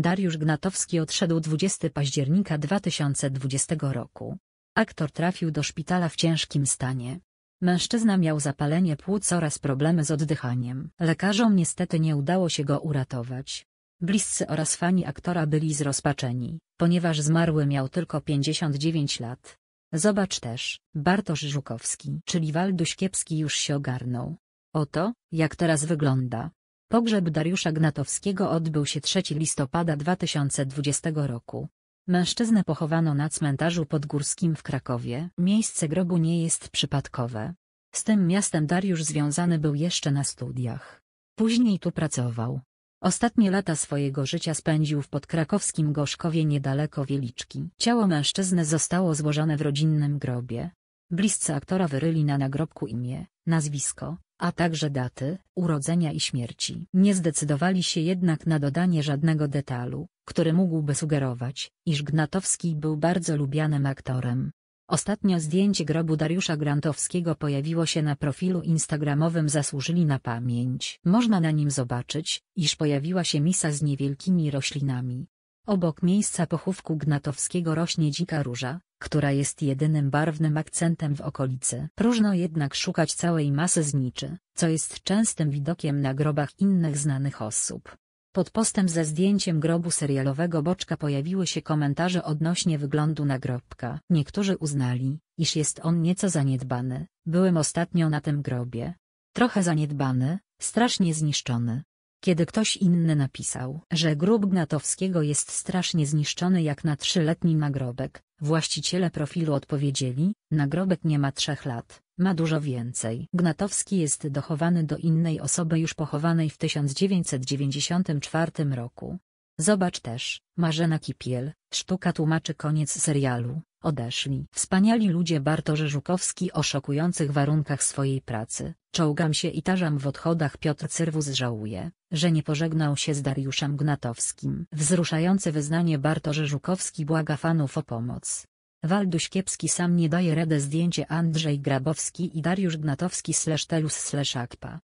Dariusz Gnatowski odszedł 20 października 2020 roku. Aktor trafił do szpitala w ciężkim stanie. Mężczyzna miał zapalenie płuc oraz problemy z oddychaniem. Lekarzom niestety nie udało się go uratować. Bliscy oraz fani aktora byli zrozpaczeni, ponieważ zmarły miał tylko 59 lat. Zobacz też, Bartosz Żukowski, czyli Walduś Kiepski już się ogarnął. Oto, jak teraz wygląda. Pogrzeb Dariusza Gnatowskiego odbył się 3 listopada 2020 roku. Mężczyznę pochowano na cmentarzu podgórskim w Krakowie. Miejsce grobu nie jest przypadkowe. Z tym miastem Dariusz związany był jeszcze na studiach. Później tu pracował. Ostatnie lata swojego życia spędził w podkrakowskim Gorzkowie niedaleko Wieliczki. Ciało mężczyzny zostało złożone w rodzinnym grobie. Bliscy aktora wyryli na nagrobku imię, nazwisko, a także daty urodzenia i śmierci. Nie zdecydowali się jednak na dodanie żadnego detalu, który mógłby sugerować, iż Gnatowski był bardzo lubianym aktorem. Ostatnio zdjęcie grobu Dariusza Grantowskiego pojawiło się na profilu instagramowym Zasłużyli na pamięć. Można na nim zobaczyć, iż pojawiła się misa z niewielkimi roślinami, Obok miejsca pochówku Gnatowskiego rośnie dzika róża, która jest jedynym barwnym akcentem w okolicy. Próżno jednak szukać całej masy zniczy, co jest częstym widokiem na grobach innych znanych osób. Pod postem ze zdjęciem grobu serialowego Boczka pojawiły się komentarze odnośnie wyglądu nagrobka. Niektórzy uznali, iż jest on nieco zaniedbany, byłem ostatnio na tym grobie. Trochę zaniedbany, strasznie zniszczony. Kiedy ktoś inny napisał, że grób Gnatowskiego jest strasznie zniszczony jak na trzyletni nagrobek, właściciele profilu odpowiedzieli, nagrobek nie ma trzech lat, ma dużo więcej. Gnatowski jest dochowany do innej osoby już pochowanej w 1994 roku. Zobacz też, Marzena Kipiel, sztuka tłumaczy koniec serialu. Odeszli. Wspaniali ludzie Bartosz Żukowski o szokujących warunkach swojej pracy. Czołgam się i tarzam w odchodach Piotr Cyrwus żałuje, że nie pożegnał się z Dariuszem Gnatowskim. Wzruszające wyznanie Bartosz Żukowski błaga fanów o pomoc. Walduś Kiepski sam nie daje rady zdjęcie Andrzej Grabowski i Dariusz Gnatowski slash telus slash akpa.